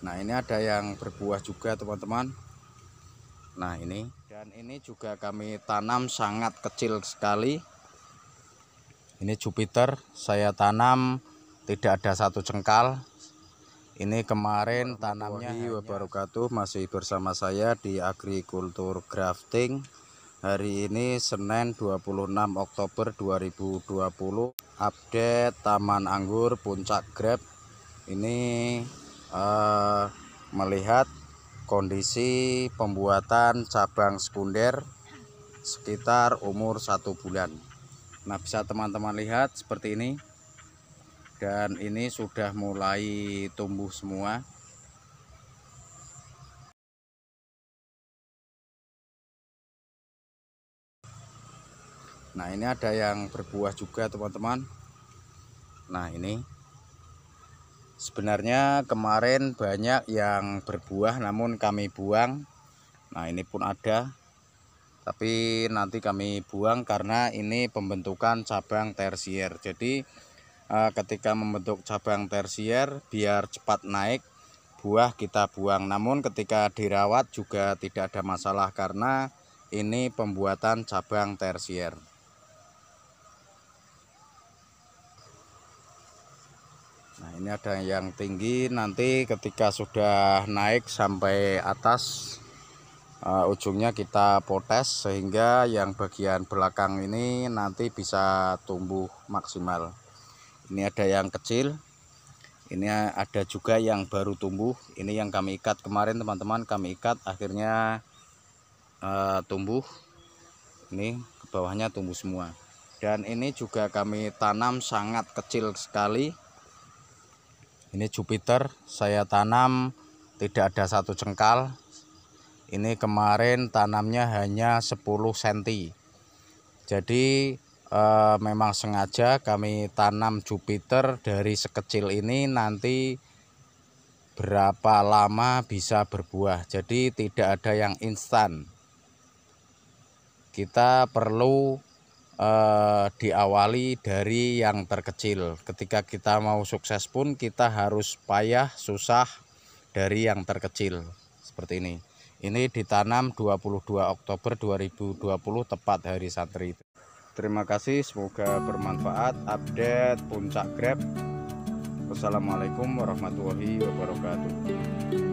nah ini ada yang berbuah juga teman-teman nah ini dan ini juga kami tanam sangat kecil sekali ini Jupiter saya tanam tidak ada satu cengkal ini kemarin tanamnya wabarakatuh masih bersama saya di agrikultur grafting hari ini Senin 26 Oktober 2020 update Taman Anggur Puncak Grab ini uh, melihat kondisi pembuatan cabang sekunder sekitar umur satu bulan nah bisa teman-teman lihat seperti ini dan ini sudah mulai tumbuh semua nah ini ada yang berbuah juga teman-teman nah ini Sebenarnya kemarin banyak yang berbuah namun kami buang. Nah ini pun ada. Tapi nanti kami buang karena ini pembentukan cabang tersier. Jadi eh, ketika membentuk cabang tersier biar cepat naik buah kita buang. Namun ketika dirawat juga tidak ada masalah karena ini pembuatan cabang tersier. Nah ini ada yang tinggi nanti ketika sudah naik sampai atas uh, ujungnya kita potes sehingga yang bagian belakang ini nanti bisa tumbuh maksimal. Ini ada yang kecil, ini ada juga yang baru tumbuh. Ini yang kami ikat kemarin teman-teman kami ikat akhirnya uh, tumbuh. Ini ke bawahnya tumbuh semua. Dan ini juga kami tanam sangat kecil sekali ini Jupiter saya tanam tidak ada satu cengkal ini kemarin tanamnya hanya 10 cm jadi eh, memang sengaja kami tanam Jupiter dari sekecil ini nanti berapa lama bisa berbuah jadi tidak ada yang instan kita perlu eh, diawali dari yang terkecil. Ketika kita mau sukses pun kita harus payah, susah dari yang terkecil. Seperti ini. Ini ditanam 22 Oktober 2020 tepat hari santri. Terima kasih, semoga bermanfaat. Update puncak Grab. Wassalamualaikum warahmatullahi wabarakatuh.